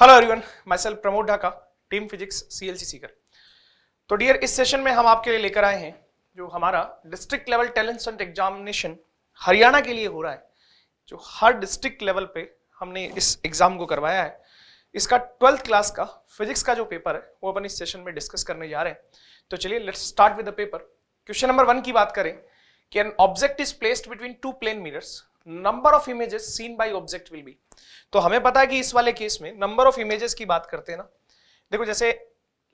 Hello everyone my self Pramod Dhaka team physics C L C Sikar तो dear इस session में हम आपके लिए लेकर आए हैं जो हमारा district level talent and examination Haryana के लिए हो रहा है जो हर डिस्ट्रिक्ट लेवल पे हमने इस एग्जाम को करवाया है इसका ट्वेल्थ क्लास का फिजिक्स का जो पेपर है वो अपन इस सेशन में डिस्कस करने जा रहे हैं तो चलिए let's start with the paper question number one की बात करें कि an object is placed between two plane mirrors number of images seen by object will be तो हमें पता है कि इस वाले केस में नंबर ऑफ इमेजेस की बात करते हैं ना देखो जैसे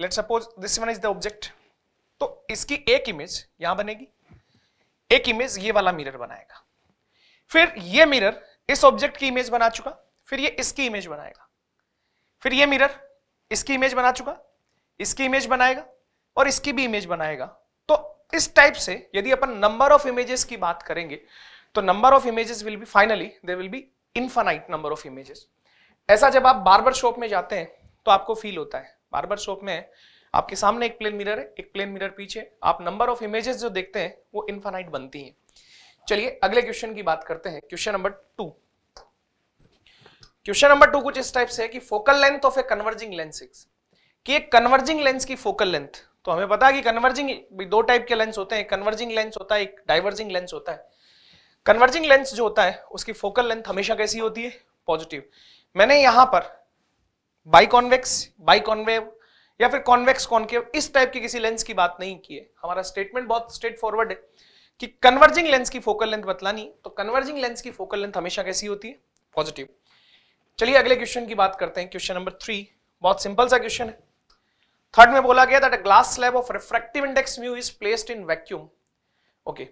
let suppose this one is the object तो इसकी एक इमेज यहां बनेगी एक इमेज ये वाला मिरर बनाएगा फिर ये मिरर इस ऑब्जेक्ट की इमेज बना चुका फिर ये इसकी इमेज बनाएगा फिर ये मिरर इसकी इमेज बना चुका इसकी इमेज बनाएगा और इसकी भी इमेज बनाएगा तो इस टाइप से यदि अपन नंबर ऑफ इमेजेस की बात करेंगे तो number of images will be finally there will be infinite number of images ऐसा जब आप बार शॉप में जाते हैं तो आपको फील होता है बार शॉप में आपके सामने एक प्लेन मिरर है एक प्लेन मिरर पीछे आप नंबर ऑफ इमेजेस जो देखते हैं वो इन्फानाइट बनती हैं चलिए अगले क्वेश्चन की बात करते हैं question number two question number two कुछ इस टाइप से है कि focal length of a converging lens कि एक कन्वर्जिंग लेंस की फोकल लेंथ तो हमें पता है कि कन्वर्जिंग दो टाइप के लेंस होते हैं कन्वर्जिंग लेंस होता है एक डाइवर्जिंग लेंस होता है कन्वर्जिंग लेंस जो होता है उसकी फोकल लेंथ हमेशा कैसी होती है पॉजिटिव मैंने यहां पर बाइकॉन्वेक्स बाइकॉन्वेव या फिर कॉन्वेक्स कॉन्केव इस टाइप की किसी लेंस की बात नहीं की है हमारा स्टेटमेंट बहुत स्ट्रेट फॉरवर्ड है कि कन्वर्जिंग लेंस की फोकल लेंथ बतलानी तो कन्वर्जिंग लेंस की फोकल लेंथ हमेशा कैसी होती है पॉजिटिव चलिए अगले क्वेश्चन की बात करते हैं क्वेश्चन नंबर थ्री बहुत सिंपल सा क्वेश्चन है थर्ड में बोला गया that a glass slab of refractive index mu is placed in vacuum okay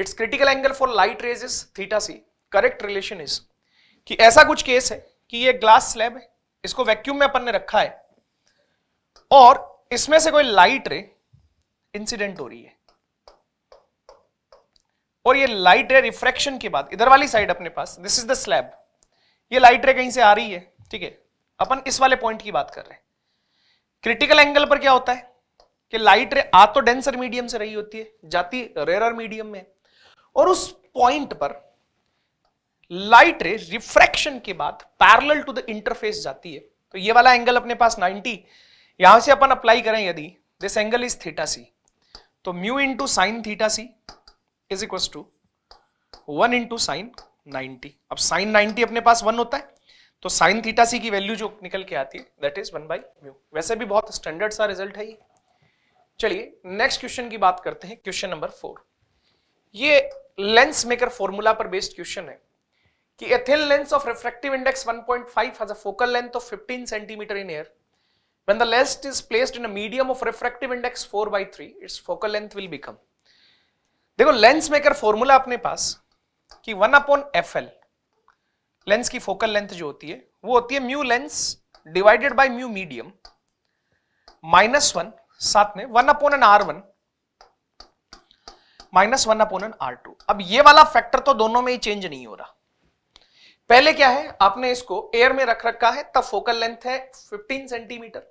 its critical angle for light rays is theta C correct relation is कि ऐसा कुछ case है कि ये ग्लास स्लैब है इसको वैक्यूम में अपन ने रखा है और इसमें से कोई लाइट रे इंसिडेंट हो रही है और ये लाइट रे रिफ्रैक्शन के बाद इधर वाली साइड अपने पास दिस इज द स्लैब ये लाइट रे कहीं से आ रही है ठीक है अपन इस वाले पॉइंट की बात कर रहे हैं क्रिटिकल एंगल पर क्या होता है कि लाइट रे आ तो डेंसर मीडियम से रही होती है जाती रेरर मीडियम में और उस पॉइंट पर लाइट रे रिफ्रैक्शन के बाद पैरेलल टू द इंटरफेस जाती है तो ये वाला एंगल अपने पास 90 यहां से अपन अप्लाई करें यदि this angle is theta C तो mu into sine theta C is equal to one into sine ninety अब साइन नाइनटी अपने पास वन होता है तो साइन थीटा सी की वैल्यू जो निकल के आती है that is one by mu वैसे भी बहुत स्टैंडर्ड सा रिजल्ट है ये चलिए नेक्स्ट क्वेश्चन की बात करते हैं क्वेश्चन नंबर फोर ये लेंस मेकर फॉर्मूला पर बेस्ड क्वेश्चन है कि a thin lens of refractive index 1.5 has a focal length of 15 centimetre in air when the lens is placed in a medium of refractive index 4 by 3, its focal length will become देखो lens maker formula अपने पास कि 1 upon FL lens की focal length जो होती है वो होती है mu lens divided by mu medium minus one साथ में one upon N R one minus one upon R two अब ये वाला फैक्टर तो दोनों में ही चेंज नहीं हो रहा पहले क्या है आपने इसको एयर में रख रखा है तब फोकल लेंथ है 15 सेंटीमीटर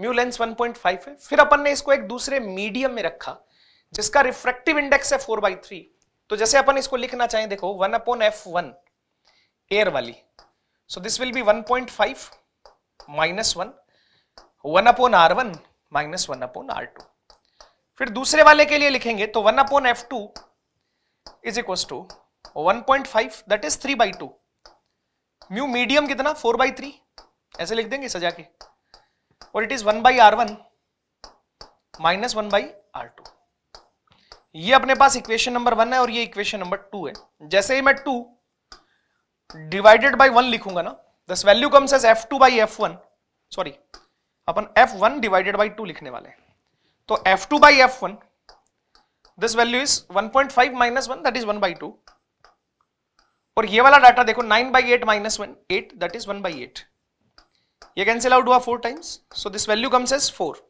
म्यू लेंस 1.5 है फिर अपन ने इसको एक दूसरे मीडियम में रखा जिसका रिफ्रेक्टिव इंडेक्स है फोर बाई थ्री तो जैसे अपन इसको लिखना चाहे देखो one upon F one air वाली so this will be one point five minus one one upon R one minus one upon R two फिर दूसरे वाले के लिए लिखेंगे तो one upon F two is equal to one point five that is three by two mu medium कितना four by three ऐसे लिख देंगे सजा के और it is one by R one minus one by R two ये अपने पास equation number one है और ये इक्वेशन नंबर टू है जैसे ही मैं टू डिवाइडेड बाई वन लिखूंगा ना this value comes as F two by F one sorry अपन F one divided by two लिखने वाले हैं तो F2 two by F one this value is one point five minus one that is one by two और ये वाला data देखो nine by eight minus one eight that is one by eight ये cancel out हुआ four times so this value comes as four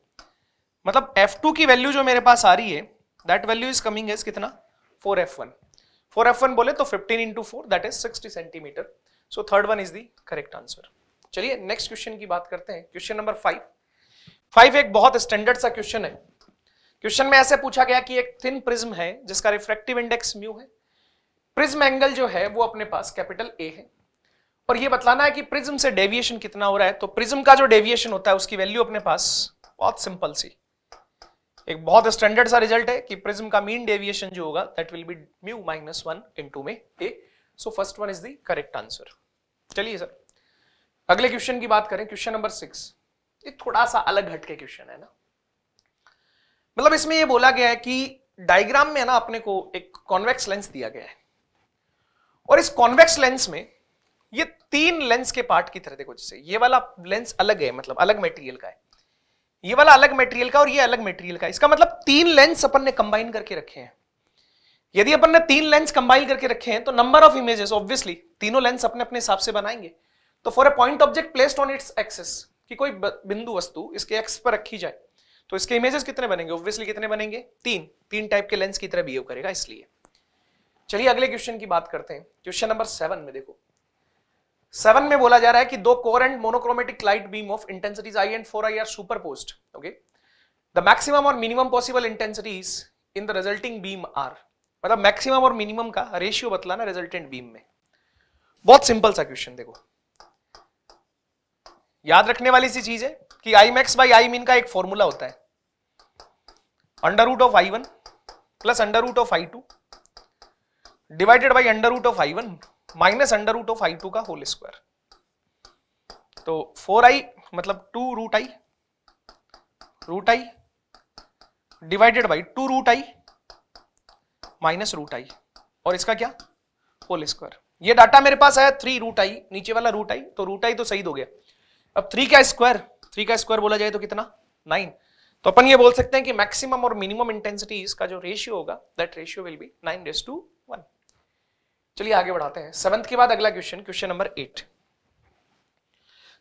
मतलब F2 की value जो मेरे पास आ रही है that value is coming as कितना four four F one F one बोले तो fifteen into four that is sixty centimetre so third one is the correct answer चलिए नेक्स्ट क्वेश्चन की बात करते हैं क्वेश्चन नंबर फाइव फाइव एक बहुत स्टैंडर्ड सा क्वेश्चन है क्वेश्चन में ऐसे पूछा गया कि एक थिन प्रिज्म है जिसका रिफ्रेक्टिव इंडेक्स म्यू है प्रिज्म एंगल जो है वो अपने पास कैपिटल ए है और ये बतलाना है कि प्रिज्म से डेविएशन कितना हो रहा है तो प्रिज्म का जो डेविएशन होता है उसकी वैल्यू अपने पास बहुत सिंपल सी एक बहुत स्टैंडर्ड सा रिजल्ट है कि प्रिज्म का मीन डेविएशन जो होगा that will be mu minus one into में A so first one is the correct answer चलिए सर अगले क्वेश्चन की बात करें क्वेश्चन नंबर सिक्स ये थोड़ा सा अलग हटके क्वेश्चन है ना मतलब इसमें ये बोला गया है कि डायग्राम में ना अपने को एक कॉन्वेक्स लेंस दिया गया है और इस कॉन्वेक्स लेंस में ये तीन लेंस के पार्ट की तरह देखो जैसे ये वाला लेंस अलग है मतलब अलग मेटेरियल का है ये वाला अलग मेटेरियल का और ये अलग मेटेरियल का इसका मतलब तीन लेंस अपन ने कंबाइन करके रखे हैं यदि अपन ने तीन लेंस कंबाइन करके रखे हैं तो नंबर ऑफ इमेजेस ऑब्वियसली तीनों लेंस अपने अपने हिसाब से बनाएंगे तो for a point object placed on its axis कि कोई बिंदु वस्तु इसके एक्स पर रखी जाए तो इसके इमेजेस कितने बनेंगे ऑब्वियसली कितने बनेंगे तीन तीन टाइप के लेंस की तरह बिहेव करेगा इसलिए चलिए अगले क्वेश्चन की बात करते हैं क्वेश्चन नंबर सेवन में देखो सेवन में बोला जा रहा है कि दो coherent and monochromatic light beam of intensities I and four I are superposed okay the maximum और minimum possible intensities in the resulting beam are मतलब मैक्सिमम और मिनिमम का रेशियो बतलाना रिजल्टेंट बीम में बहुत सिंपल सा question देखो याद रखने वाली सी चीज है कि I max by I min का एक फॉर्मूला होता है under root of I one plus under root of I two divided by under root of I one minus under root of I two का होल स्क्वायर तो four I मतलब two root I root I divided by two root I minus root I और इसका क्या whole square ये data मेरे पास आया थ्री रूट आई नीचे वाला रूट आई तो रूट आई तो सही तो हो गया अब थ्री का स्क्वायर थ्री का स्क्वायर बोला जाए तो कितना नाइन तो अपन ये बोल सकते हैं कि मैक्सिमम और मिनिमम इंटेंसिटी इसका जो रेशियो होगा that ratio will be nine is to one चलिए आगे बढ़ाते हैं सेवंथ के बाद अगला क्वेश्चन क्वेश्चन नंबर एट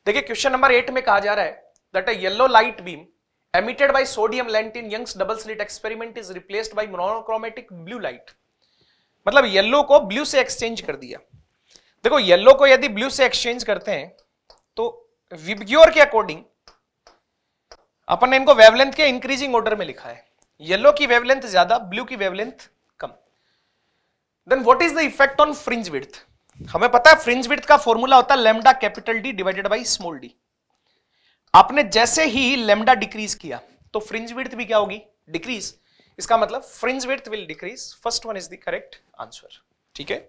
देखिए क्वेश्चन नंबर एट में कहा जा रहा है that a yellow light beam emitted by sodium lamp in Young's double slit experiment is replaced by monochromatic blue light मतलब येलो को ब्लू से एक्सचेंज कर दिया देखो येलो को यदि ब्लू से एक्सचेंज करते हैं तो विबग्योर के अकॉर्डिंग अपन ने इनको वेवलेंथ के इंक्रीजिंग ऑर्डर में लिखा है येलो की वेवलेंथ ज्यादा ब्लू की वेवलेंथ कम then what is the effect on fringe width हमें पता है फ्रिंज विड्थ का फॉर्मूला होता है lambda capital D divided by small D आपने जैसे ही लेमडा डिक्रीज किया तो फ्रिंज विड्थ भी क्या होगी डिक्रीज इसका मतलब fringe width will decrease first one is the correct answer ठीक है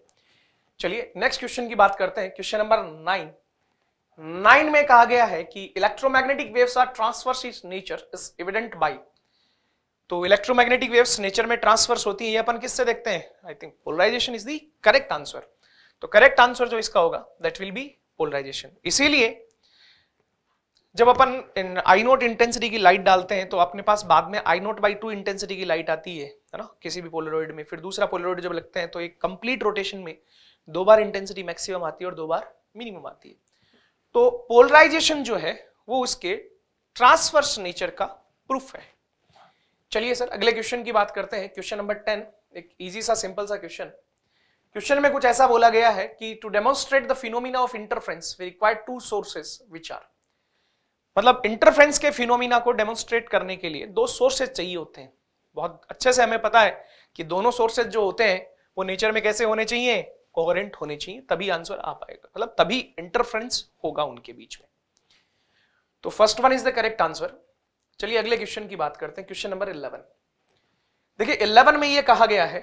चलिए नेक्स्ट क्वेश्चन की बात करते हैं क्वेश्चन नंबर नाइन नाइन में कहा गया है कि electromagnetic waves are transverse is nature is evident by तो इलेक्ट्रोमैग्नेटिक वेव्स नेचर में ट्रांसफर्स होती है ये अपन किससे देखते हैं I think polarisation is the correct answer तो करेक्ट आंसर जो इसका होगा दैट विल बी पोलराइजेशन इसीलिए जब अपन आई नोट इंटेंसिटी की लाइट डालते हैं तो अपने पास बाद में I nought by two intensity की लाइट आती है है ना किसी भी पोलरॉइड में फिर दूसरा पोलरॉइड जब लगते हैं तो एक कंप्लीट रोटेशन में दो बार इंटेंसिटी मैक्सिमम आती है और दो बार मिनिमम आती है तो पोलराइजेशन जो है वो उसके ट्रांसवर्स नेचर का प्रूफ है चलिए सर अगले क्वेश्चन की बात करते हैं क्वेश्चन नंबर टेन एक इजी सा सिंपल सा क्वेश्चन क्वेश्चन में कुछ ऐसा बोला गया है कि to demonstrate the phenomena of interference we require two sources which are मतलब इंटरफ्रेंस के फिनोमिना को डेमोन्स्ट्रेट करने के लिए दो सोर्सेज चाहिए होते हैं बहुत अच्छे से हमें पता है कि दोनों सोर्सेज जो होते हैं वो नेचर में कैसे होने चाहिए कोहरेंट होने चाहिए तभी आंसर आ पाएगा मतलब तभी इंटरफ्रेंस होगा उनके बीच में तो first one is the correct answer चलिए अगले क्वेश्चन की बात करते हैं क्वेश्चन नंबर इलेवन देखिए इलेवन में यह कहा गया है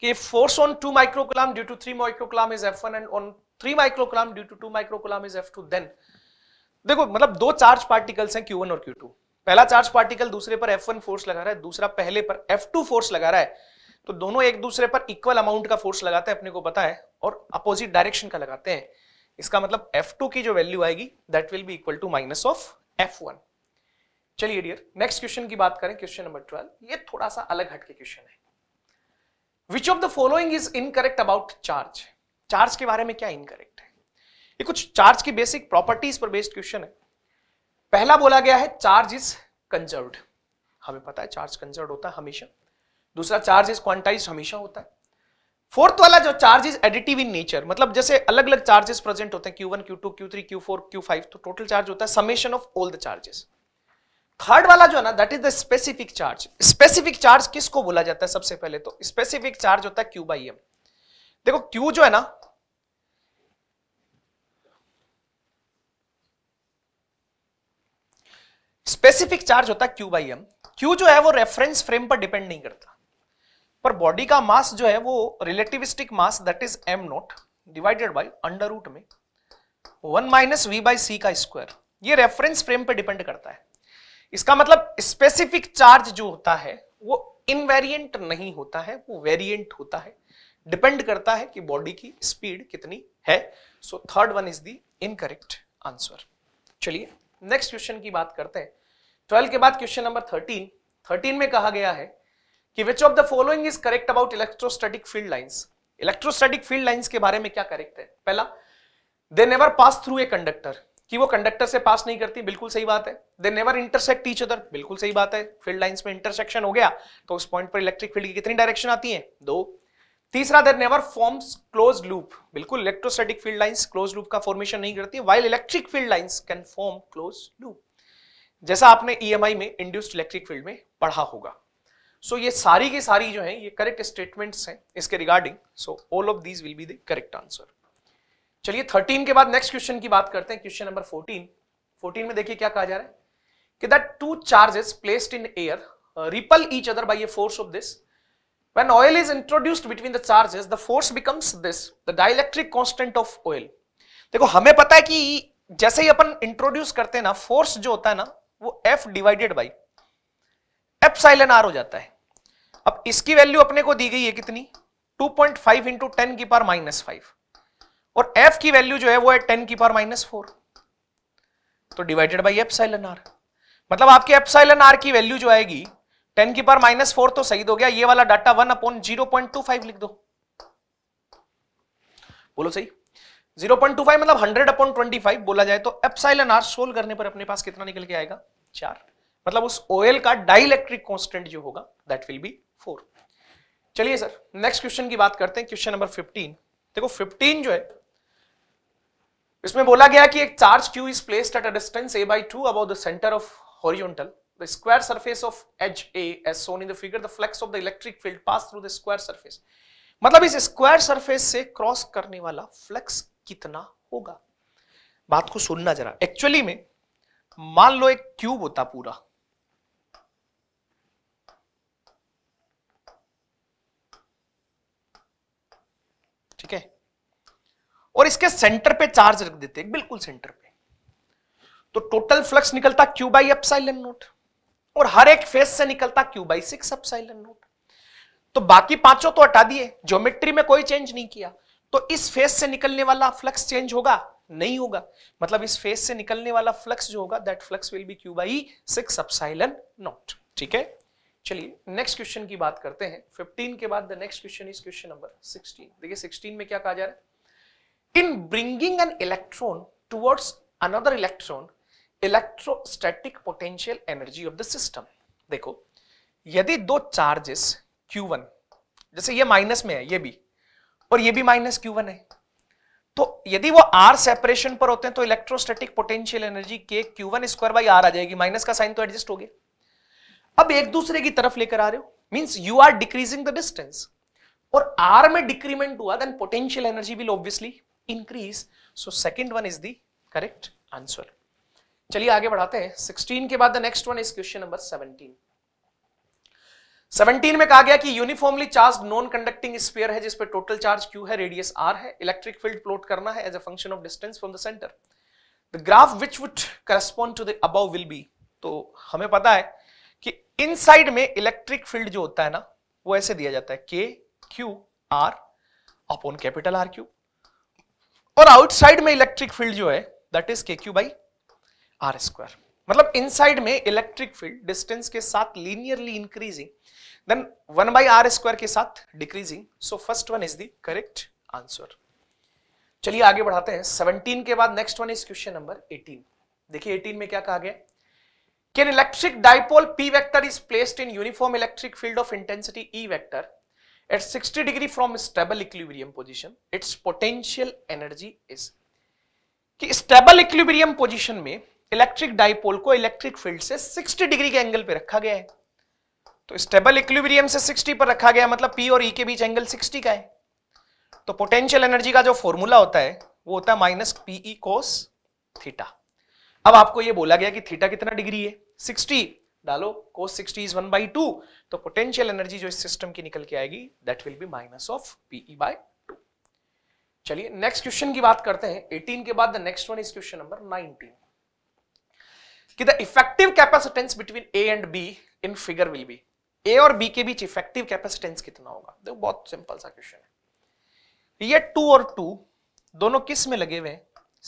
कि force on two microcoulomb due to three microcoulomb is F and on three microcoulomb due to two microcoulomb is F two then देखो मतलब दो चार्ज पार्टिकल्स हैं Q1 और Q2 पहला चार्ज पार्टिकल दूसरे पर F1 फोर्स लगा रहा है दूसरा पहले पर F2 फोर्स लगा रहा है तो दोनों एक दूसरे पर इक्वल अमाउंट का फोर्स लगाते हैं अपने को पता है और अपोजिट डायरेक्शन का लगाते हैं इसका मतलब F2 की जो वैल्यू आएगी that will be equal to minus of F1 चलिए डियर नेक्स्ट क्वेश्चन की बात करें क्वेश्चन नंबर 12 ये थोड़ा सा अलग हटके क्वेश्चन है which of the following is incorrect about charge charge के बारे में क्या इनकरेक्ट है ये कुछ चार्ज की बेसिक प्रॉपर्टीज पर बेस्ड क्वेश्चन है पहला बोला गया है चार्ज इज कंजर्व्ड हमें पता है चार्ज कंजर्व होता है हमेशा दूसरा चार्ज इज क्वांटाइज हमेशा होता है फोर्थ वाला जो charge is additive in nature मतलब जैसे अलग अलग चार्जेस प्रेजेंट होते हैं Q one Q two Q three Q four Q five तो टोटल चार्ज होता है summation of all the charges third वाला जो है ना that is the specific charge specific charge किसको बोला जाता है सबसे पहले तो स्पेसिफिक चार्ज होता है क्यू बाई एम देखो क्यू जो है ना स्पेसिफिक चार्ज होता है क्यू बाई एम क्यू जो है वो रेफरेंस फ्रेम पर डिपेंड नहीं करता पर बॉडी का मास जो है वो relativistic mass that is M nought divided by under root में one minus V by C का स्क्वायर ये रेफरेंस फ्रेम पे डिपेंड करता है इसका मतलब स्पेसिफिक चार्ज जो होता है वो इनवेरियंट नहीं होता है वो वेरिएंट होता है डिपेंड करता है कि बॉडी की स्पीड कितनी है so third one is the incorrect answer चलिए नेक्स्ट क्वेश्चन की बात करते हैं ट्वेल्व के बाद क्वेश्चन नंबर थर्टीन थर्टीन में कहा गया है कि which of the following is correct about electrostatic field lines electrostatic field lines के बारे में क्या करेक्ट है पहला they never pass through a conductor कि वो कंडक्टर से पास नहीं करती बिल्कुल सही बात है they never intersect each other बिल्कुल सही बात है फील्ड लाइंस में इंटरसेक्शन हो गया तो उस पॉइंट पर इलेक्ट्रिक फील्ड की कितनी डायरेक्शन आती है दो तीसरा there never forms close loop बिल्कुल electrostatic field lines close loop का फॉर्मेशन नहीं करती while electric field lines can form close loop जैसा आपने ईएमआई e में इंड्यूस्ड इलेक्ट्रिक फील्ड में पढ़ा होगा सो ये सारी की सारी जो है ये करेक्ट स्टेटमेंट्स हैं इसके regarding so all of these will be the correct answer चलिए थर्टीन के बाद नेक्स्ट क्वेश्चन की बात करते हैं क्वेश्चन नंबर फोर्टीन फोर्टीन में देखिए क्या कहा जा रहा है कि that two charges placed in air repel each other by a force of this when oil is introduced between the charges the force becomes this the dielectric constant of oil देखो हमें पता है कि जैसे ही अपन इंट्रोड्यूस करते हैं ना force जो होता है ना वो F divided by epsilon R हो जाता है अब इसकी वैल्यू अपने को दी गई है कितनी 2.5 पॉइंट फाइव इंटू टेन की पार माइनस फाइव और एफ की वैल्यू जो है वो है टेन की पार माइनस फोर तो divided by epsilon R मतलब आपके एफ साइलन आर की वैल्यू जो आएगी टेन की पार माइनस फोर तो सही हो तो गया ये वाला data one upon zero point two five लिख दो बोलो सही 0.25 मतलब 100 अपॉन 25 बोला जाए तो एप्साइलन आर सोल्व करने पर अपने पास कितना निकल के आएगा चार मतलब उस ओएल का डाइलेक्ट्रिक कांस्टेंट जो होगा दैट विल बी फोर चलिए सर नेक्स्ट क्वेश्चन की बात करते हैं क्वेश्चन नंबर फिफ्टीन देखो फिफ्टीन जो है इसमें बोला गया कि एक charge Q is placed at a distance a by 2 above the center of horizontal the square surface of edge a as shown in the figure the flux of the electric field pass through the square surface मतलब इस square surface से cross करने वाला flux कितना होगा बात को सुनना जरा एक्चुअली में मान लो एक क्यूब होता पूरा ठीक है और इसके सेंटर पे चार्ज रख देते हैं बिल्कुल सेंटर पे तो टोटल फ्लक्स निकलता क्यू बाई अपसाइलन नोट और हर एक फेस से निकलता Q by six epsilon naught तो बाकी पांचों तो हटा दिए ज्योमेट्री में कोई चेंज नहीं किया तो इस फेस से निकलने वाला फ्लक्स चेंज होगा नहीं होगा मतलब इस फेस से निकलने वाला फ्लक्स जो होगा that flux will be Q by six epsilon naught ठीक है चलिए नेक्स्ट क्वेश्चन की बात करते हैं 15 के बाद the next question is question number 16 देखिए 16 में क्या कहा जा रहा है in bringing an electron towards another electron electrostatic potential energy of the system देखो यदि दो चार्जेस Q1 जैसे ये माइनस में है ये भी और ये भी माइनस Q1 है तो यदि वो R सेपरेशन पर होते हैं तो इलेक्ट्रोस्टैटिक पोटेंशियल एनर्जी के Q1 स्क्वायर बाय R आ जाएगी माइनस का साइन तो एडजस्ट हो गया अब एक दूसरे की तरफ लेकर आ रहे हो means you are decreasing the distance और आर में डिक्रीमेंट हुआ then potential energy will obviously increase so second one is the correct answer चलिए आगे बढ़ाते हैं 16 के बाद the next one is question number 17 17 में कहा गया कि uniformly charge non conducting sphere है जिसपे टोटल चार्ज क्यू है रेडियस आर है इलेक्ट्रिक फील्ड प्लॉट करना है as a function of distance from the centre the graph which would correspond to the above will be तो हमें पता है कि इनसाइड में इलेक्ट्रिक फील्ड जो होता है ना वो ऐसे दिया जाता है K Q R upon capital R cube और आउटसाइड में इलेक्ट्रिक फील्ड जो है that is K Q by R square मतलब इनसाइड में इलेक्ट्रिक फील्ड डिस्टेंस के साथ linearly increasing then one by R square के साथ decreasing so first one is the correct answer चलिए आगे बढ़ाते हैं 17 के बाद next one is question number 18 देखिए 18 में क्या कहा गया Can electric dipole P vector is placed in uniform electric field of intensity E vector at 60 degree from stable equilibrium position, its potential energy is कि स्टेबल इक्विलिब्रियम पोजिशन में electric dipole को electric field से sixty degree के angle पर रखा गया है तो स्टेबल इक्विलिब्रियम से सिक्सटी पर रखा गया मतलब पी और E के बीच एंगल सिक्सटी का है तो पोटेंशियल एनर्जी का जो फॉर्मूला होता है वो होता है माइनस पीई कोस थीटा अब आपको ये बोला गया कि थीटा कितना डिग्री है 60 डालो cos 60 इज 1 बाई टू तो पोटेंशियल एनर्जी जो इस सिस्टम की निकल के आएगी that will be minus of P E by two चलिए नेक्स्ट क्वेश्चन की बात करते हैं 18 के बाद the next one is question number 19 कि the effective capacitance between A and B in figure will be A और बी के बीच इफेक्टिव कैपेसिटेंस कितना होगा देखो बहुत सिंपल सा क्वेश्चन है ये टू और टू दोनों किस में लगे हुए हैं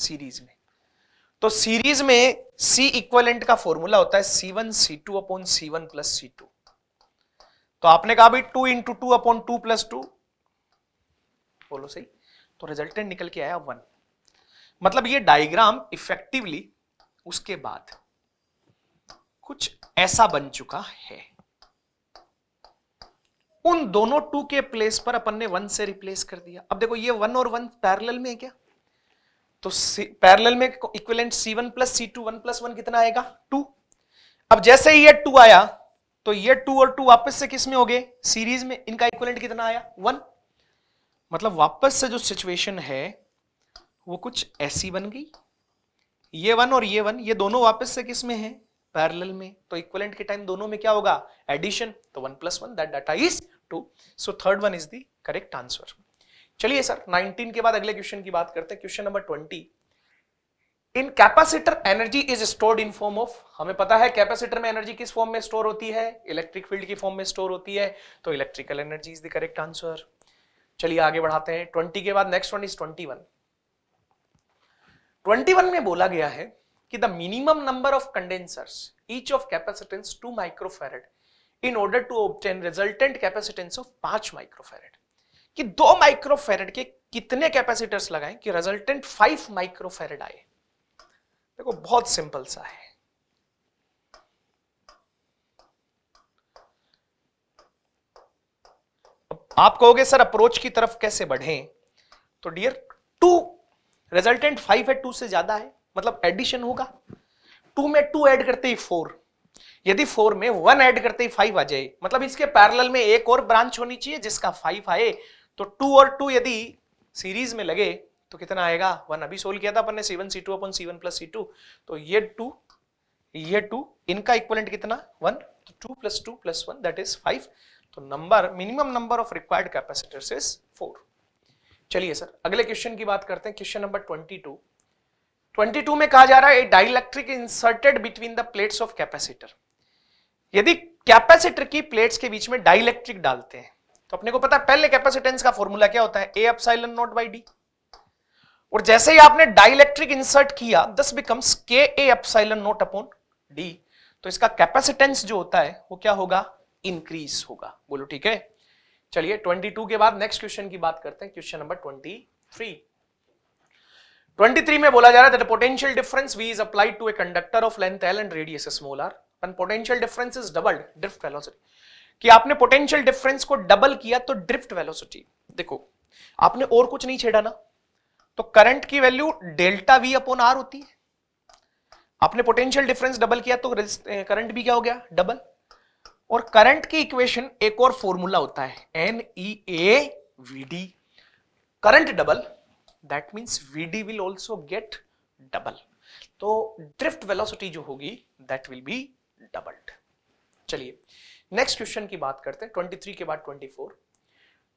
सीरीज में तो सीरीज में सी इक्वलेंट का फॉर्मूला होता है C one C two upon C one plus C two तो आपने कहा भाई two into two upon two plus two बोलो सही तो रिजल्टेंट निकल के आया वन मतलब ये डायग्राम इफेक्टिवली उसके बाद कुछ ऐसा बन चुका है उन दोनों टू के प्लेस पर अपन ने वन से रिप्लेस कर दिया अब देखो ये वन और वन पैरेलल में है क्या तो पैरेलल में equivalent C one plus C two one plus one कितना आएगा टू अब जैसे ही ये टू आया तो ये टू और टू वापस से किस में हो गए सीरीज में इनका इक्विलेंट कितना आया वन मतलब वापस से जो सिचुएशन है वो कुछ ऐसी बन गई ये वन और ये वन ये दोनों वापस से किस में है पैरेलल में तो इक्विवेलेंट के टाइम दोनों में क्या होगा एडिशन तो one plus one that data is two so third one is the correct answer चलिए सर 19 के बाद अगले क्वेश्चन की बात करते हैं question number 20 in capacitor energy is stored in form of हमें पता है कैपेसिटर में एनर्जी किस फॉर्म में स्टोर होती है इलेक्ट्रिक फील्ड की फॉर्म में स्टोर होती है तो electrical energy is the correct answer चलिए आगे बढ़ाते हैं ट्वेंटी के बाद next one is twenty one twenty one में बोला गया है कि the minimum number of condensers each of capacitance two microfarad in order to obtain resultant capacitance of पांच माइक्रोफेरेड कि दो माइक्रोफेरेड के कितने कैपेसिटर्स लगाएं कि रिजल्टेंट फाइव माइक्रोफेरेड आए देखो बहुत सिंपल सा है आप कहोगे सर अप्रोच की तरफ कैसे बढ़े तो डियर टू रिजल्टेंट फाइव है टू से ज्यादा है मतलब एडिशन होगा टू में टू ऐड करते ही फोर यदि फोर में वन ऐड करते ही फाइव आ जाए मतलब इसके पैरेलल में एक और ब्रांच होनी चाहिए जिसका फाइव आए तो टू और टू यदि सीरीज में लगे तो कितना आएगा वन अभी सोल्व किया था अपन ने C one C two upon C one plus C two तो ये टू ये टू इनका इक्वलेंट कितना वन तो two plus two plus one that is five तो number minimum number of required capacitors is four चलिए सर अगले question की बात करते हैं question number twenty two twenty two में कहा जा रहा है dielectric inserted between the plates of capacitor यदि कैपेसिटर की प्लेट्स के बीच में डाइलेक्ट्रिक डालते हैं तो अपने को पता है पहले कैपेसिटेंस का फॉर्मूला क्या होता है A epsilon naught by D और जैसे ही आपने डाइलेक्ट्रिक इंसर्ट किया this becomes K A epsilon naught upon D तो इसका कैपेसिटेंस जो होता है वो क्या होगा इंक्रीज होगा बोलो ठीक है चलिए 22 के बाद नेक्स्ट क्वेश्चन की बात करते हैं क्वेश्चन नंबर 23 23 में बोला जा रहा है that potential difference V is applied to a conductor of length L and radius small R when potential difference is doubled drift velocity कि आपने पोटेंशियल डिफरेंस को डबल किया तो ड्रिफ्ट वेलोसिटी देखो आपने और कुछ नहीं छेड़ा ना तो करंट की value delta V upon R होती है आपने पोटेंशियल डिफरेंस डबल किया तो करंट भी क्या हो गया डबल और करंट की इक्वेशन एक और फॉर्मूला होता है N E A V D current double that means V D will also get double तो ड्रिफ्ट वेलोसिटी जो होगी दैट विल बी डबल्ड चलिए नेक्स्ट क्वेश्चन की बात करते हैं ट्वेंटी थ्री के बाद ट्वेंटी फोर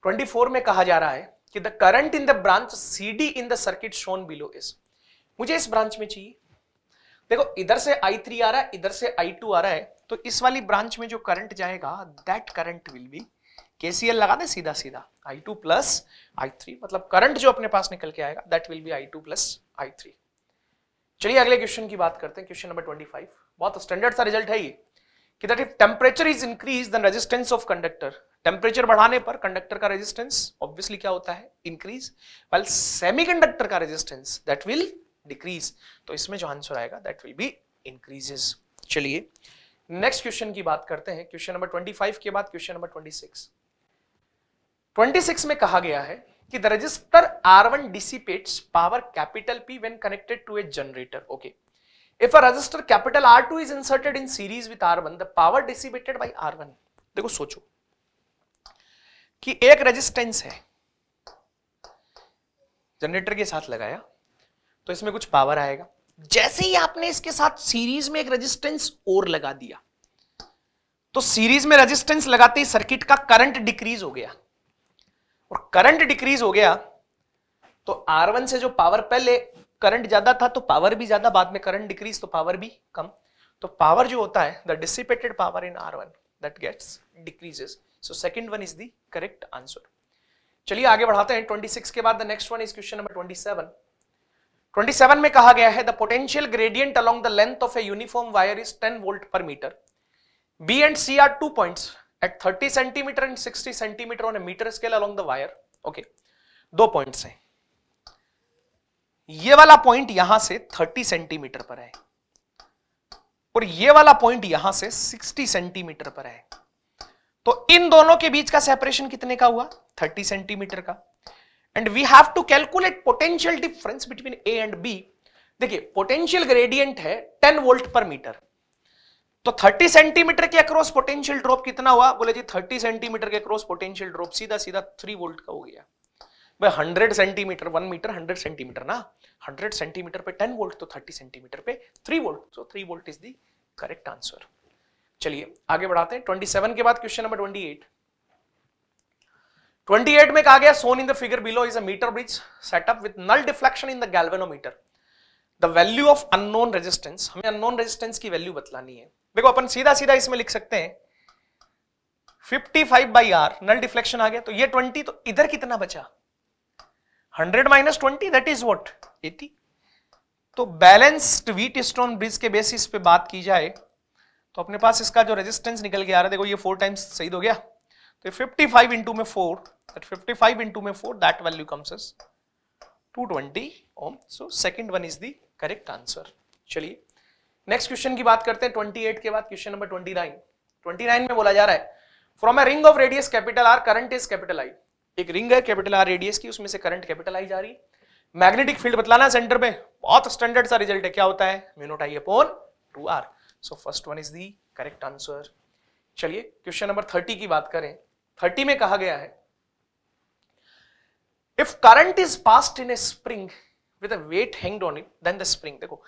ट्वेंटी फोर में कहा जा रहा है कि the current in the branch C D in the circuit shown below is मुझे इस ब्रांच में चाहिए देखो इधर से आई थ्री आ रहा है इधर से आई टू आ रहा है तो इस वाली ब्रांच में जो करंट जाएगा that current will be KCL लगा दे सीधा सीधा I two plus I three मतलब करंट जो अपने पास निकल के आएगा that will be I two plus I three चलिए अगले क्वेश्चन की बात करते हैं क्वेश्चन नंबर ट्वेंटी फाइव बहुत स्टैंडर्ड सा रिजल्ट है ये कि that if temperature is increase then resistance of conductor temperature बढ़ाने पर कंडक्टर का रेजिस्टेंस ऑब्वियसली क्या होता है इंक्रीज वेल सेमीकंडक्टर का रेजिस्टेंस दैट विल डिक्रीज तो इसमें जो आंसर आएगा दैट विल बी इंक्रीजेस चलिए नेक्स्ट क्वेश्चन की बात करते हैं क्वेश्चन नंबर 25 के बाद क्वेश्चन नंबर 26 26 में कहा गया है कि the resistor R one dissipates power capital P when connected to a generator okay okay. If a resistor capital R2 is inserted in series with R1, the power dissipated by R1. देखो सोचो कि एक resistance है generator के साथ लगाया तो इसमें कुछ पावर आएगा जैसे ही आपने इसके साथ सीरीज में एक रेजिस्टेंस और लगा दिया तो सीरीज में रेजिस्टेंस लगाते ही सर्किट का करंट डिक्रीज हो गया और करंट डिक्रीज हो गया तो R1 से जो पावर पहले करंट ज्यादा था तो पावर भी ज्यादा बाद में करंट डिक्रीज तो पावर भी कम तो पावर जो होता है the dissipated power in R one that gets decreases so second one is the correct answer चलिए आगे बढ़ाते हैं 26 के बाद the next one is question number 27 27 में कहा गया है the potential gradient along the length of a uniform wire is 10 volt per metre B and C are two points at 30 centimetre and 60 centimetre on a metre scale along the wire okay दो points हैं ये वाला point यहां से 30 centimetre पर है और ये वाला पॉइंट यहां से 60 सेंटीमीटर पर है तो इन दोनों के बीच का सेपरेशन कितने का हुआ 30 सेंटीमीटर का and we have to calculate potential difference between A and B देखिए पोटेंशियल ग्रेडियंट है 10 वोल्ट पर मीटर तो 30 सेंटीमीटर के अक्रॉस पोटेंशियल ड्रॉप कितना हुआ बोले जी 30 सेंटीमीटर के अक्रॉस पोटेंशियल ड्रॉप सीधा सीधा 3 वोल्ट का हो गया भाई hundred centimetre one metre hundred centimetre ना हंड्रेड सेंटीमीटर पे टेन वोल्ट तो थर्टी सेंटीमीटर पे थ्री वोल्ट तो three volt is the correct answer चलिए आगे बढ़ाते हैं ट्वेंटी सेवन के बाद question number twenty eight twenty eight में कहा गया shown in the figure below is a metre bridge setup with null deflection in the galvanometer the value of unknown resistance हमें अननोन रेजिस्टेंस की value बतलानी है देखो अपन सीधा सीधा इसमें लिख सकते हैं 55 five by R null deflection आ गया तो ये 20 तो इधर कितना बचा 100 minus twenty that is what 80 तो बैलेंस्ड वीट स्टोन ब्रिज के बेसिस पे बात की जाए तो अपने पास इसका जो रेजिस्टेंस निकल के आ रहा है देखो ये फोर टाइम्स सही हो तो गया तो 55 फाइव इंटू में four that 55 into my 4 that value comes as 220 ohm so second one is the correct answer चलिए नेक्स्ट क्वेश्चन की बात करते हैं 28 के बाद क्वेश्चन नंबर 29 29 में बोला जा रहा है from a ring of radius capital R current is capital I एक रिंग है कैपिटल आर रेडियस की उसमें से करंट कैपिटल आई जा रही है मैग्नेटिक फील्ड बतलाना सेंटर पे बहुत स्टैंडर्ड सा रिजल्ट है क्या होता है mu naught I upon two R so first one is the correct answer चलिए क्वेश्चन नंबर थर्टी की बात करें थर्टी में कहा गया है if current is passed in a spring with a weight hanged on it then the spring देखो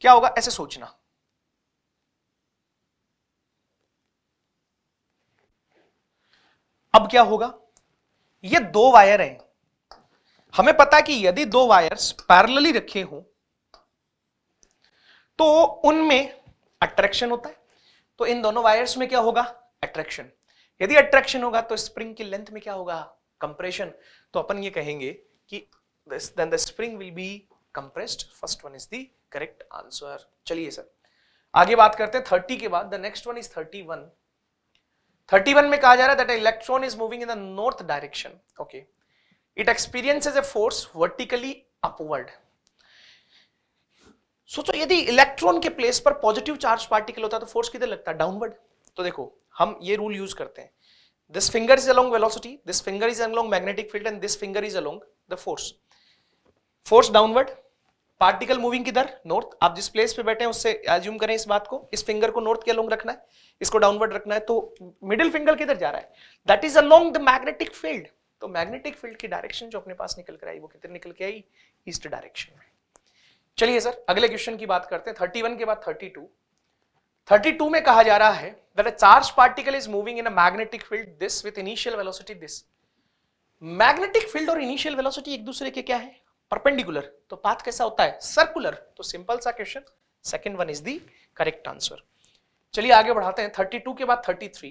क्या होगा ऐसे सोचना अब क्या होगा ये दो वायर हैं हमें पता है कि यदि दो वायर्स पैरेलली रखे हों तो उनमें अट्रैक्शन होता है तो इन दोनों वायर्स में क्या होगा अट्रैक्शन यदि अट्रैक्शन होगा तो स्प्रिंग की लेंथ में क्या होगा कंप्रेशन तो अपन ये कहेंगे कि then the spring will be compressed first one is the correct answer चलिए सर आगे बात करते हैं थर्टी के बाद the next one is thirty one thirty one में कहा जा रहा है that electron is moving in the north direction okay it experiences a force vertically upward सोचो यदि इलेक्ट्रॉन के प्लेस पर पॉजिटिव चार्ज पार्टिकल होता तो फोर्स किधर लगता है डाउनवर्ड तो देखो हम ये रूल यूज करते हैं this finger is along velocity this finger is along magnetic field and this finger is along the force force downward particle moving किधर नॉर्थ आप जिस प्लेस पे बैठे हैं उससे एज्यूम करें इस बात को इस फिंगर को नॉर्थ के अलोंग रखना है इसको डाउनवर्ड रखना है तो मिडिल फिंगर किधर जा रहा है that is along the magnetic field तो मैग्नेटिक फील्ड की डायरेक्शन जो अपने पास निकल कर आई वो किधर निकल के आई ईस्ट डायरेक्शन में चलिए सर अगले क्वेश्चन की बात करते हैं 31 के बाद 32 32 में कहा जा रहा है that a charge particle is moving in a magnetic field this with initial velocity this magnetic field और इनिशियल वेलोसिटी एक दूसरे के क्या है परपेंडिकुलर तो पाथ कैसा होता है सर्कुलर तो सिंपल सा question second one is the correct answer चलिए आगे बढ़ाते हैं 32 के बाद 33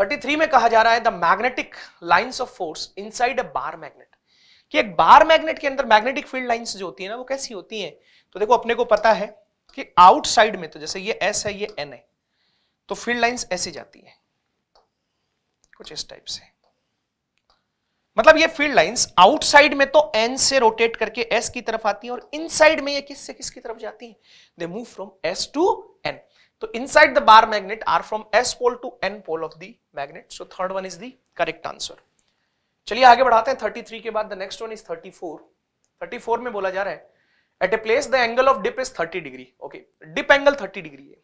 33 में कहा जा रहा है the magnetic lines of force inside a bar magnet कि एक बार मैग्नेट के अंदर मैग्नेटिक फील्ड लाइंस जो होती है ना वो कैसी होती हैं तो देखो अपने को पता है कि आउटसाइड में तो जैसे ये एस है ये एन है तो फील्ड लाइंस ऐसी जाती है कुछ इस टाइप से मतलब ये फील्ड लाइंस आउटसाइड में तो एन से रोटेट करके एस की तरफ आती है और इनसाइड में ये किस से किस की तरफ जाती है they move from S to N तो inside the bar magnet are from S pole to N pole of the magnet so third one is the correct answer चलिए आगे बढ़ाते हैं 33 के बाद द नेक्स्ट वन इज 34 34 में बोला जा रहा है at a place the angle of dip is 30 degree okay dip angle 30 degree है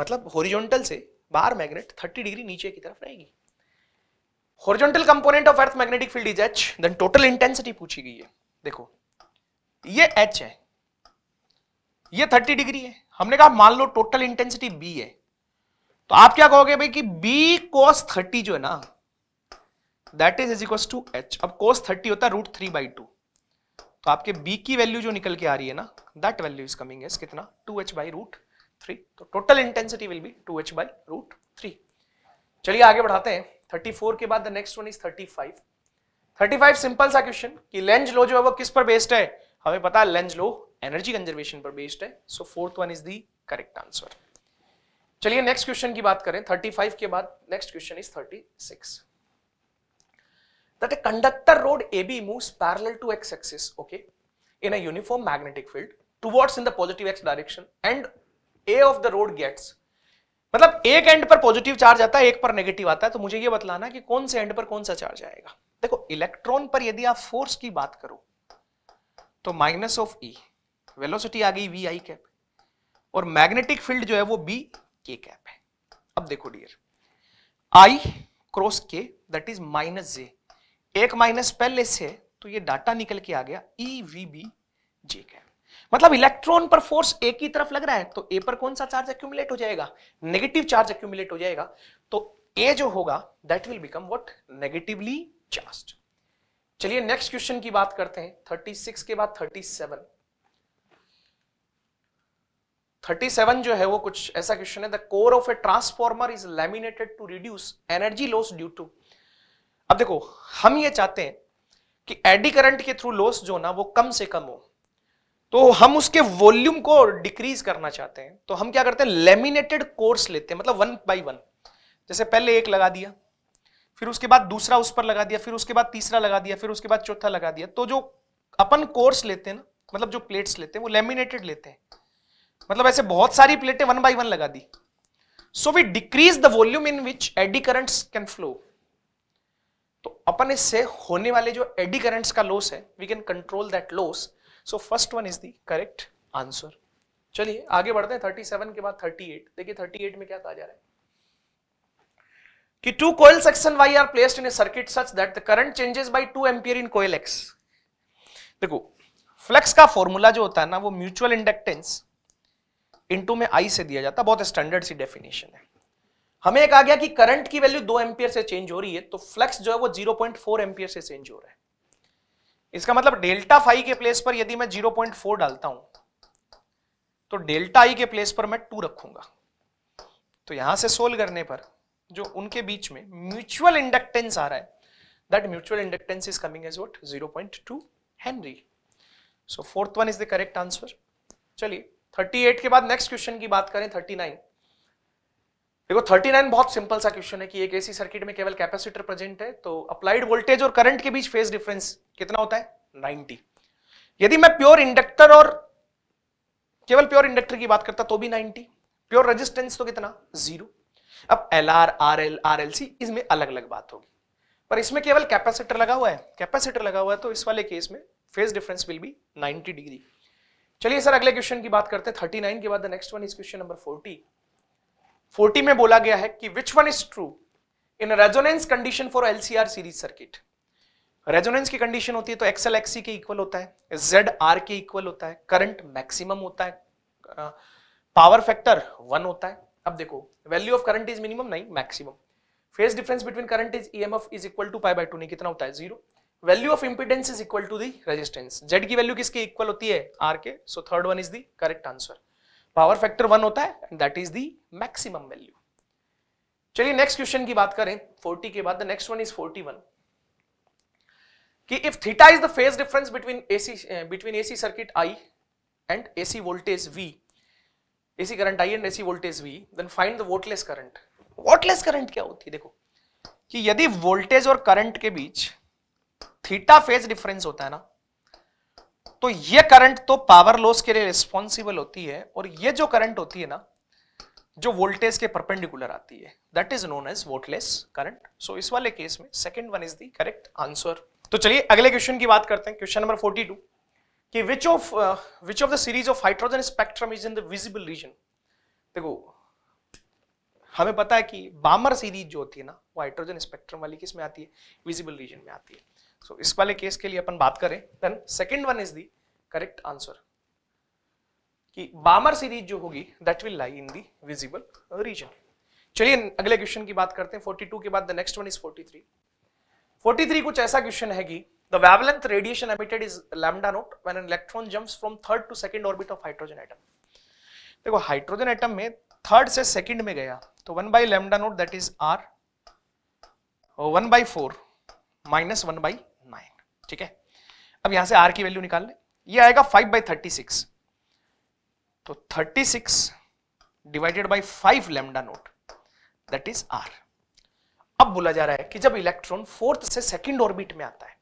मतलब होरिजोनटल से बार मैग्नेट 30 डिग्री नीचे की तरफ रहेगी horizontal component of earth magnetic field is H then total intensity पूछी गई है देखो ये एच है ये थर्टी डिग्री है हमने कहा मान लो टोटल इंटेंसिटी बी है तो आप क्या कहोगे भाई कि बी कोस थर्टी जो है ना that is is equal to H अब कोस थर्टी होता है रूट थ्री बाई टू तो आपके बी की वैल्यू जो निकल के आ रही है ना that value is coming as कितना two H by root three तो total intensity will be two H by root three चलिए आगे बढ़ाते हैं थर्टी फोर के बाद नेक्स्ट वन इज 35 35 सिंपल सा क्वेश्चन कि लेंज लो जो है वो किस पर बेस्ड है हमें पता है लेंज लो एनर्जी कंजर्वेशन पर बेस्ड है so fourth one is the correct answer चलिए नेक्स्ट क्वेश्चन की बात करें 35 के बाद next question is 36 that a conductor rod A B moves parallel to X axis okay in a uniform magnetic field towards in the positive X direction end A of the rod gets मतलब एक and पर positive charge आता है एक पर negative आता है तो मुझे यह बतलाना कि कौन से एंड पर कौन सा चार्ज आएगा देखो इलेक्ट्रॉन पर यदि आप फोर्स की बात करो तो माइनस ऑफ ई वेलोसिटी आ गई वी आई कैप और मैग्नेटिक फील्ड जो है वो बी के कैप है अब देखो डियर I cross K that is minus J एक माइनस पहले से तो ये डाटा निकल के आ गया E V B J cap मतलब इलेक्ट्रॉन पर फोर्स ए की तरफ लग रहा है तो ए पर कौन सा चार्ज एक्यूमुलेट हो जाएगा नेगेटिव चार्ज एक्यूमुलेट हो जाएगा तो ए जो होगा that will become what negatively charge चलिए नेक्स्ट क्वेश्चन की बात करते हैं 36 के बाद 37 37 जो है वो कुछ ऐसा क्वेश्चन है the core of a transformer is laminated to reduce energy loss due to अब देखो हम ये चाहते हैं कि एडी करंट के थ्रू लॉस जो ना वो कम से कम हो तो हम उसके वॉल्यूम को डिक्रीज करना चाहते हैं तो हम क्या करते हैं लेमिनेटेड कोर्स लेते हैं मतलब वन बाई वन जैसे पहले एक लगा दिया फिर उसके बाद दूसरा उस पर लगा दिया फिर उसके बाद तीसरा लगा दिया फिर उसके बाद चौथा लगा दिया तो जो अपन कोर्स लेते हैं ना मतलब जो प्लेट्स लेते हैं वो लेमिनेटेड लेते हैं मतलब ऐसे बहुत सारी प्लेटें वन बाई वन लगा दी so we decrease the volume in which eddy currents can flow तो अपन इससे होने वाले जो एडी करंट्स का लॉस है we can control that loss so first one is the correct answer चलिए आगे बढ़ते हैं थर्टी सेवन के बाद थर्टी एट देखिए थर्टी एट में क्या कहा जा रहा है कि two coil section Y are placed in a circuit such that the current changes by two ampere in coil X देखो फ्लक्स का फॉर्मूला जो होता है ना वो म्यूचुअल इंडक्टेंस इनटू में आई से दिया जाता बहुत स्टैंडर्ड सी डेफिनेशन है हमें कहा गया कि करंट की वैल्यू दो एम्पियर से चेंज हो रही है तो फ्लक्स जो है वो जीरो पॉइंट फोर एम्पियर से चेंज हो रहा है इसका मतलब डेल्टा फाइव के प्लेस पर यदि मैं फोर डालता हूं तो डेल्टा आई के प्लेस पर मैं टू रखूंगा तो यहां से सोल्व करने पर जो उनके बीच में म्यूचुअल इंडक्टेंस आ रहा है inductance is coming as what zero point two henry so fourth one is the correct answer चलिए एट के बाद नेक्स्ट क्वेश्चन की बात करें थर्टी नाइन देखो 39 बहुत सिंपल सा क्वेश्चन है कि एक एसी सर्किट में केवल कैपेसिटर प्रेजेंट है तो अप्लाइड वोल्टेज और करंट के बीच फेज डिफरेंस कितना होता है 90 यदि मैं प्योर इंडक्टर और केवल प्योर इंडक्टर की बात करता तो भी 90 प्योर रेजिस्टेंस तो कितना जीरो अब L R R L R L C इसमें अलग अलग बात होगी पर इसमें केवल कैपेसिटर लगा हुआ है कैपेसिटर लगा हुआ है तो इस वाले केस में phase difference will be ninety degree चलिए सर अगले क्वेश्चन की बात करते हैं 39 के बाद next one is question number forty forty में बोला गया है कि which one is true in resonance condition for LCR series circuit resonance की कंडीशन होती है तो एक्सएल एक्सी के इक्वल होता है जेड आर के इक्वल होता है करंट मैक्सिमम होता है पावर फैक्टर वन होता है अब देखो value of current is minimum नहीं maximum phase difference between current is E M F is equal to pi by two नहीं कितना होता है zero value of impedance is equal to the resistance Z की वैल्यू किसके इक्वल होती है आर के so third one is the correct answer power factor one होता है and that is the maximum value चलिए नेक्स्ट क्वेश्चन की बात करें 40 के बाद नेक्स्ट वन इज 41 कि if theta is the phase difference between AC between AC circuit I and AC voltage V AC current I and AC voltage V then find the wattless current wattless current क्या होती है देखो कि यदि voltage और current के बीच theta phase difference होता है ना तो ये करंट तो पावर लॉस के लिए रिस्पॉन्सिबल होती है और ये जो करंट होती है ना जो वोल्टेज के परपेंडिकुलर आती है that is known as wattless current सो इस वाले केस में second one is the correct answer तो चलिए अगले क्वेश्चन की बात करते हैं क्वेश्चन नंबर फोर्टी टू कि which of which of the series of hydrogen spectrum is in the visible region देखो हमें पता है कि बामर सीरीज जो होती है ना वो हाइड्रोजन स्पेक्ट्रम वाली किस में आती है विजिबल रीजन में आती है सो so, इस वाले केस के लिए अपन बात करें then second one is the correct answer कि बामर सीरीज जो होगी that will lie in the visible region चलिए अगले क्वेश्चन की बात करते हैं 42 के बाद द नेक्स्ट वन इज 43 43 कुछ ऐसा क्वेश्चन है कि the wavelength radiation emitted is lambda naught when an electron jumps from third to second orbit of hydrogen atom देखो हाइड्रोजन एटम में थर्ड से सेकंड में गया तो 1 by lambda naught that is R 1 by 4 minus 1 by ठीक है अब यहां से आर की वैल्यू निकाल लें ये आएगा फाइव बाई थर्टी सिक्स तो thirty six divided by five lambda naught that is R अब बोला जा रहा है कि जब इलेक्ट्रॉन फोर्थ से सेकेंड ऑर्बिट में आता है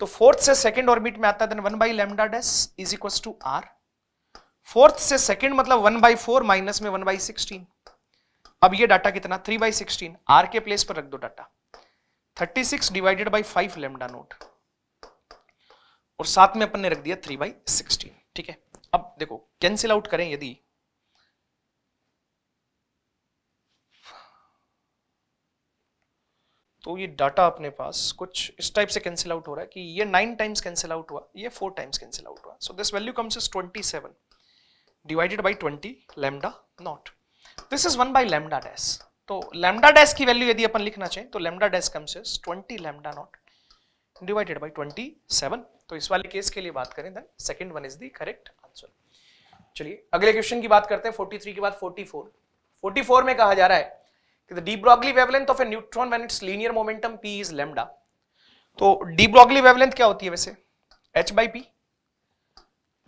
तो फोर्थ से सेकेंड ऑर्बिट में आता है one by lambda dash is equal to R fourth से सेकेंड मतलब वन बाई फोर माइनस में वन बाई सिक्सटीन अब ये डाटा कितना थ्री बाई सिक्सटीन आर के प्लेस पर रख दो data thirty six divided by five lambda naught और साथ में अपन ने रख दिया थ्री बाई सिक्सटीन ठीक है अब देखो कैंसिल आउट करें यदि तो ये डाटा अपने पास कुछ इस टाइप से कैंसिल आउट हो रहा है कि ये नाइन टाइम्स कैंसिल आउट हुआ ये फोर टाइम्स कैंसिल आउट हुआ so this value comes is twenty seven divided by twenty lambda naught this is one by lambda dash तो लेमडा डैश की वैल्यू यदि अपन लिखना चाहिए तो lambda dash comes is twenty lambda naught divided by twenty seven तो इस वाले केस के लिए बात करें then second one is the correct answer चलिए अगले क्वेश्चन की बात करते हैं 43 के बाद 44 44 में कहा जा रहा है कि the de Broglie wavelength of a neutron when its linear momentum P is lambda तो डी ब्रॉगली वेवलेंथ क्या होती है वैसे h by p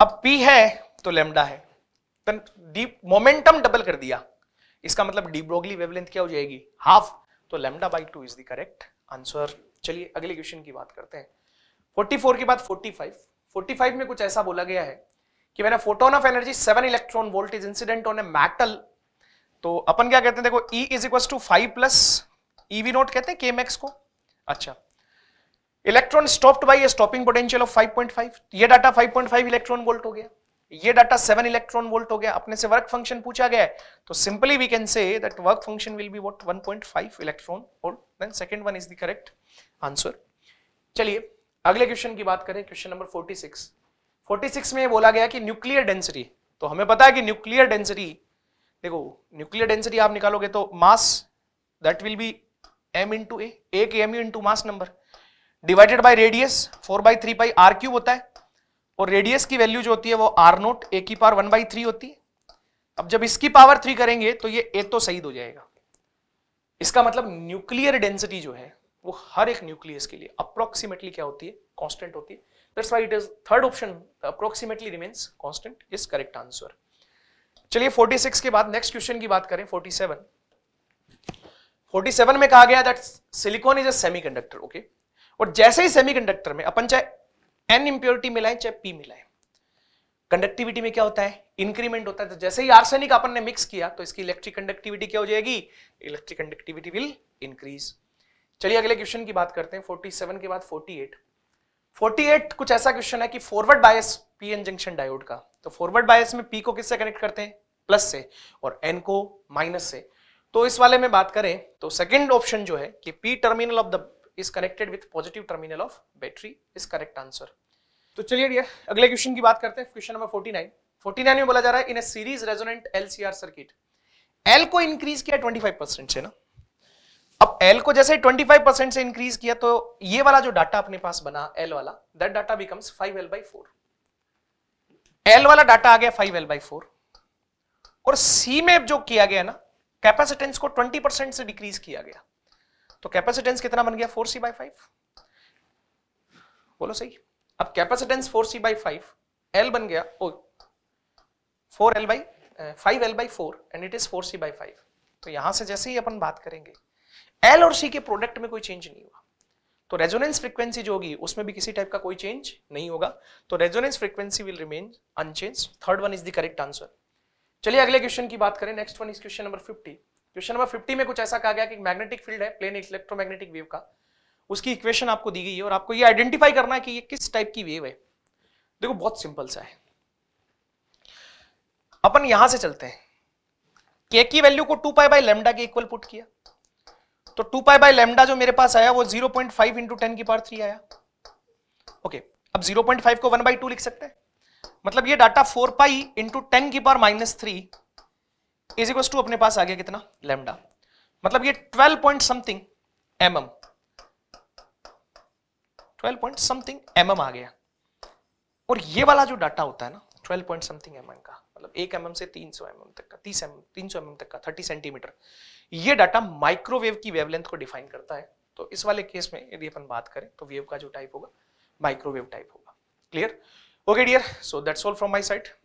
अब p है तो लैम्डा है देन डी मोमेंटम डबल कर दिया इसका मतलब डी ब्रॉगली वेवलेंथ क्या हो जाएगी हाफ तो lambda by two is the correct answer चलिए अगले क्वेश्चन की बात करते हैं 44 के बाद 45 45 में कुछ ऐसा बोला गया है कि मैंने photon of energy seven electron volt is incident on a metal तो अपन क्या कहते हैं देखो E is equal to five plus E V naught कहते हैं के मैक्स को अच्छा electron stopped by a stopping potential of 5.5 ये डाटा 5.5 इलेक्ट्रॉन वोल्ट हो गया ये डाटा सेवन इलेक्ट्रॉन वोल्ट हो गया अपने से वर्क फंक्शन पूछा गया है तो simply we can say that work function will be what 1.5 electron volt then second one is the correct answer चलिए अगले क्वेश्चन की बात करें क्वेश्चन नंबर 46 46 में बोला गया कि न्यूक्लियर डेंसिटी तो हमें पता है कि न्यूक्लियर डेंसिटी देखो न्यूक्लियर डेंसिटी आप निकालोगे तो mass that will be M into A एक M U into mass number divided by radius four by three by R cube होता है और रेडियस की वैल्यू जो होती है वो आर नोट ए की पावर वन बाई थ्री होती है अब जब इसकी पावर थ्री करेंगे तो ये ए तो सही हो जाएगा इसका मतलब न्यूक्लियर डेंसिटी जो है वो हर एक न्यूक्लियस के लिए अप्रोक्सीमेटली क्या होती है कॉन्स्टेंट होती है that's why it is third option approximately remains constant is correct answer चलिए 46 के बाद नेक्स्ट क्वेश्चन की बात करें 47 47 में कहा गया that silicon is a semiconductor okay और जैसे ही सेमीकंडक्टर में अपन चाहे एन इंप्योरिटी मिलाए चाहे पी मिलाए कंडक्टिविटी में क्या होता है इंक्रीमेंट होता है तो जैसे ही आर्सेनिक अपन ने मिक्स किया तो इसकी इलेक्ट्रिक कंडक्टिविटी क्या हो जाएगी इलेक्ट्रिक कंडक्टिविटी विल इंक्रीज चलिए अगले क्वेश्चन की बात करते हैं 47 के बाद 48 48 कुछ ऐसा क्वेश्चन है कि forward bias P N junction diode का तो फॉरवर्ड बायस में पी को किससे कनेक्ट करते हैं प्लस से और एन को माइनस से तो इस वाले में बात करें तो सेकंड ऑप्शन जो है कि P terminal of the is connected with positive terminal of battery is correct answer तो चलिए डियर अगले क्वेश्चन की बात करते हैं क्वेश्चन नंबर 49 49 में बोला जा रहा है in a series resonant LCR circuit L को इंक्रीज किया 25% से ना अब एल को जैसे 25% से इंक्रीज किया तो ये वाला जो डाटा अपने पास बना एल वाला that data becomes 5l by 4 L वाला डाटा आ गया 5l by 4 और सी में जो किया गया ना कैपेसिटेंस को 20% से डिक्रीज किया गया तो कैपेसिटेंस कितना बन गया फोर सी बाई फाइव बोलो सही अब capacitance four C by five L बन गया ओ four L by five L by four and it is four C by five तो यहां से जैसे ही अपन बात करेंगे एल और सी के प्रोडक्ट में कोई चेंज नहीं हुआ तो रेजोनेंस फ्रीक्वेंसी जो होगी उसमें भी किसी टाइप का कोई चेंज नहीं होगा तो resonance frequency will remain unchanged third one is the correct answer चलिए अगले क्वेश्चन की बात करें next one is question number fifty question number fifty में कुछ ऐसा कहा गया कि मैग्नेटिक फील्ड है प्लेन इलेक्ट्रोमैग्नेटिक वेव का उसकी इक्वेशन आपको दी गई है और आपको ये आइडेंटिफाई करना है कि ये किस टाइप की वेव है देखो बहुत सिंपल सा है अपन यहां से चलते हैं के की वैल्यू को टू पाई बाई लेमडा के इक्वल पुट किया तो टू पाई बाई लेमडा जो मेरे पास आया वो zero point five into ten की पार थ्री आया ओके अब जीरो पॉइंट फाइव को वन बाई टू लिख सकते हैं मतलब ये data four pi into ten की पार minus three is equal to अपने पास आ गया कितना लेमडा मतलब ये 12 point something M M twelve point something M M आ गया और ये वाला जो डाटा होता है ना twelve point something M M का मतलब एक एम mm एम से तीन सौ एम mm एम तक का तीस एम mm, तीन सौ एम एम तक का थर्टी सेंटीमीटर ये डाटा माइक्रोवेव की वेवलेंथ को डिफाइन करता है तो इस वाले केस में यदि अपन बात करें तो वेव का जो टाइप होगा माइक्रोवेव टाइप होगा clear okay dear so that's all from my side